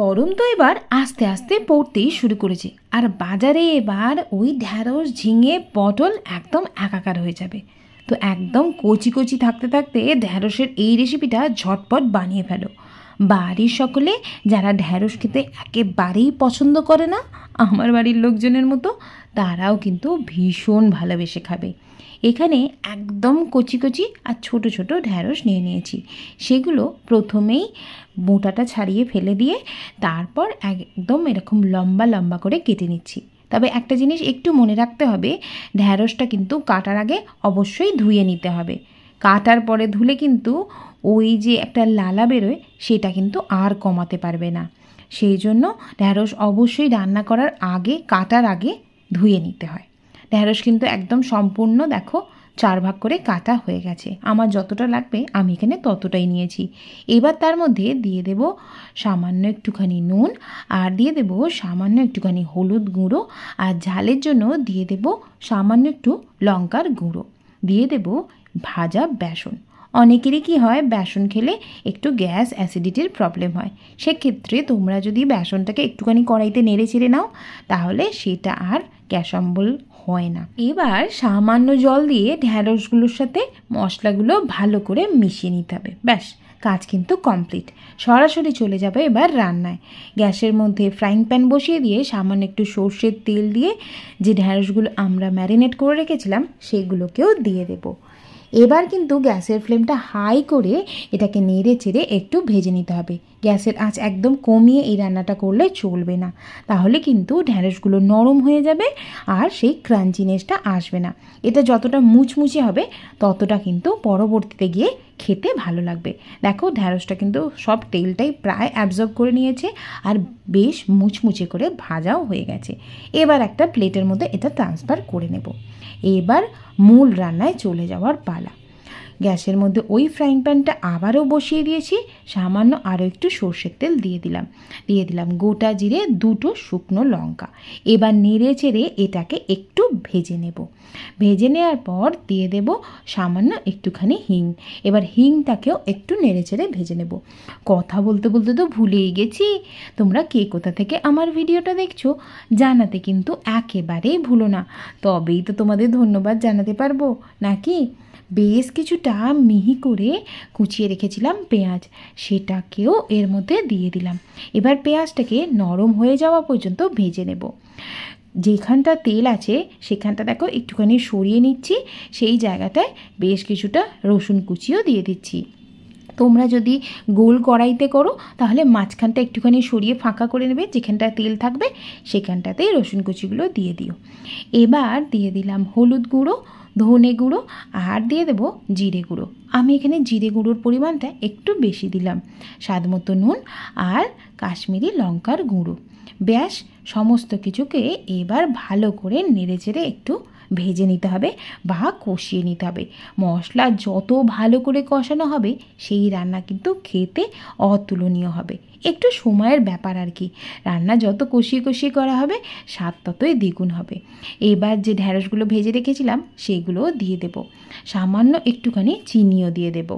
গরম তো এবার আস্তে আস্তে পড়তেই শুরু করেছে আর বাজারে এবার ওই ঢ্যাঁড়স ঝিঙে পটল একদম একাকার হয়ে যাবে তো একদম কচি কচি থাকতে থাকতে ঢ্যাঁড়সের এই রেসিপিটা ঝটপট বানিয়ে ফেলো বাড়ির সকলে যারা ঢ্যাঁড়স খেতে একেবারেই পছন্দ করে না আমার বাড়ির লোকজনের মতো তারাও কিন্তু ভীষণ ভালোবেসে খাবে এখানে একদম কচি কচি আর ছোট ছোট ঢ্যাঁড়স নিয়ে নিয়েছি সেগুলো প্রথমেই মোটাটা ছাড়িয়ে ফেলে দিয়ে তারপর একদম এরকম লম্বা লম্বা করে কেটে নিচ্ছি তবে একটা জিনিস একটু মনে রাখতে হবে ঢ্যাঁড়সটা কিন্তু কাটার আগে অবশ্যই ধুয়ে নিতে হবে কাটার পরে ধুলে কিন্তু ওই যে একটা লালা বেরোয় সেটা কিন্তু আর কমাতে পারবে না সেই জন্য ঢ্যাঁড়স অবশ্যই রান্না করার আগে কাটার আগে ধুয়ে নিতে হয় ঢ্যাঁড়স কিন্তু একদম সম্পূর্ণ দেখো চার ভাগ করে কাটা হয়ে গেছে আমার যতটা লাগবে আমি এখানে ততটাই নিয়েছি এবার তার মধ্যে দিয়ে দেব সামান্য একটুখানি নুন আর দিয়ে দেব সামান্য একটুখানি হলুদ গুঁড়ো আর ঝালের জন্য দিয়ে দেব সামান্য একটু লঙ্কার গুঁড়ো দিয়ে দেব ভাজা বেসন অনেকেরই কি হয় বেসন খেলে একটু গ্যাস অ্যাসিডিটির প্রবলেম হয় সেক্ষেত্রে তোমরা যদি বেসনটাকে একটুখানি কড়াইতে নেড়ে ছেড়ে নাও তাহলে সেটা আর গ্যাস অম্বল হয় না এবার সামান্য জল দিয়ে ঢ্যাঁড়সগুলোর সাথে মশলাগুলো ভালো করে মিশিয়ে নিতে হবে ব্যাস কাজ কিন্তু কমপ্লিট সরাসরি চলে যাবে এবার রান্নায় গ্যাসের মধ্যে ফ্রাইং প্যান বসিয়ে দিয়ে সামান্য একটু সর্ষের তেল দিয়ে যে ঢ্যাঁড়সগুলো আমরা ম্যারিনেট করে রেখেছিলাম সেগুলোকেও দিয়ে দেবো এবার কিন্তু গ্যাসের ফ্লেমটা হাই করে এটাকে নেড়ে চেড়ে একটু ভেজে নিতে হবে গ্যাসের আঁচ একদম কমিয়ে এই রান্নাটা করলে চলবে না তাহলে কিন্তু ঢ্যাঁড়সগুলো নরম হয়ে যাবে আর সেই ক্রাঞ্চিনেসটা আসবে না এটা যতটা মুচমুচে হবে ততটা কিন্তু পরবর্তীতে গিয়ে খেতে ভালো লাগবে দেখো ঢ্যাঁড়সটা কিন্তু সব তেলটাই প্রায় অ্যাবজর্ব করে নিয়েছে আর বেশ মুচমুচে করে ভাজাও হয়ে গেছে এবার একটা প্লেটের মধ্যে এটা ট্রান্সফার করে নেব এবার মূল রান্নায় চলে যাওয়ার পালা গ্যাসের মধ্যে ওই ফ্রাইং প্যানটা আবারও বসিয়ে দিয়েছি সামান্য আরও একটু সর্ষের তেল দিয়ে দিলাম দিয়ে দিলাম গোটা জিরে দুটো শুকনো লঙ্কা এবার নেড়ে চেড়ে এটাকে একটু ভেজে নেব ভেজে নেওয়ার পর দিয়ে দেব সামান্য একটুখানি হিং এবার হিংটাকেও একটু নেড়ে চেড়ে ভেজে নেব কথা বলতে বলতে তো ভুলেই গেছি তোমরা কে কোথা থেকে আমার ভিডিওটা দেখছো জানাতে কিন্তু একেবারেই ভুলো না তবেই তো তোমাদের ধন্যবাদ জানাতে পারবো নাকি বেশ কিছু কিছুটা মিহি করে কুচিয়ে রেখেছিলাম পেঁয়াজ সেটাকেও এর মধ্যে দিয়ে দিলাম এবার পেঁয়াজটাকে নরম হয়ে যাওয়া পর্যন্ত ভেজে নেব যেখানটা তেল আছে সেখানটা দেখো একটুখানি সরিয়ে নিচ্ছি সেই জায়গাটায় বেশ কিছুটা রসুন কুচিও দিয়ে দিচ্ছি তোমরা যদি গোল কড়াইতে করো তাহলে মাঝখানটা একটুখানি সরিয়ে ফাঁকা করে নেবে যেখানটায় তেল থাকবে সেখানটাতেই রসুন কুচিগুলো দিয়ে দিও এবার দিয়ে দিলাম হলুদ গুঁড়ো ধনে গুঁড়ো আর দিয়ে দেব জিরে গুঁড়ো আমি এখানে জিরে গুঁড়োর পরিমাণটা একটু বেশি দিলাম স্বাদ মতো নুন আর কাশ্মীরি লঙ্কার গুঁড়ো ব্যাস সমস্ত কিছুকে এবার ভালো করে নেড়ে চেড়ে একটু ভেজে নিতে হবে বা কষিয়ে নিতে হবে মশলা যত ভালো করে কষানো হবে সেই রান্না কিন্তু খেতে অতুলনীয় হবে একটু সময়ের ব্যাপার আর কি রান্না যত কষিয়ে কষিয়ে করা হবে স্বাদ ততই দ্বিগুণ হবে এবার যে ঢ্যাঁড়সগুলো ভেজে রেখেছিলাম সেগুলো দিয়ে দেব সামান্য একটুখানি চিনিও দিয়ে দেব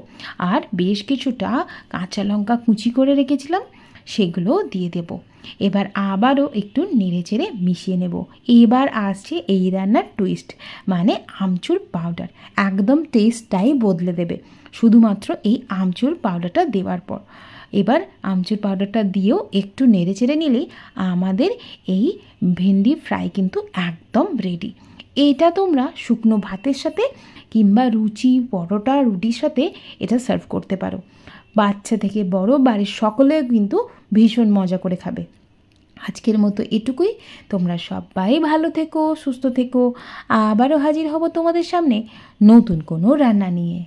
আর বেশ কিছুটা কাঁচা লঙ্কা কুচি করে রেখেছিলাম সেগুলো দিয়ে দেব এবার আবারও একটু নেড়ে চেড়ে মিশিয়ে নেব এবার আসছে এই রান্নার টুইস্ট মানে আমচুর পাউডার একদম টেস্টটাই বদলে দেবে শুধুমাত্র এই আমচুর পাউডারটা দেওয়ার পর এবার আমচুর পাউডারটা দিয়েও একটু নেড়ে চেড়ে নিলেই আমাদের এই ভেন্ডি ফ্রাই কিন্তু একদম রেডি এটা তোমরা শুকনো ভাতের সাথে কিংবা রুচি পরোটা রুটির সাথে এটা সার্ভ করতে পারো বাচ্চা থেকে বড় বাড়ির সকলে কিন্তু ভীষণ মজা করে খাবে আজকের মতো এটুকুই তোমরা সবাই ভালো থেকো সুস্থ থেকো আবারও হাজির হব তোমাদের সামনে নতুন কোনো রান্না নিয়ে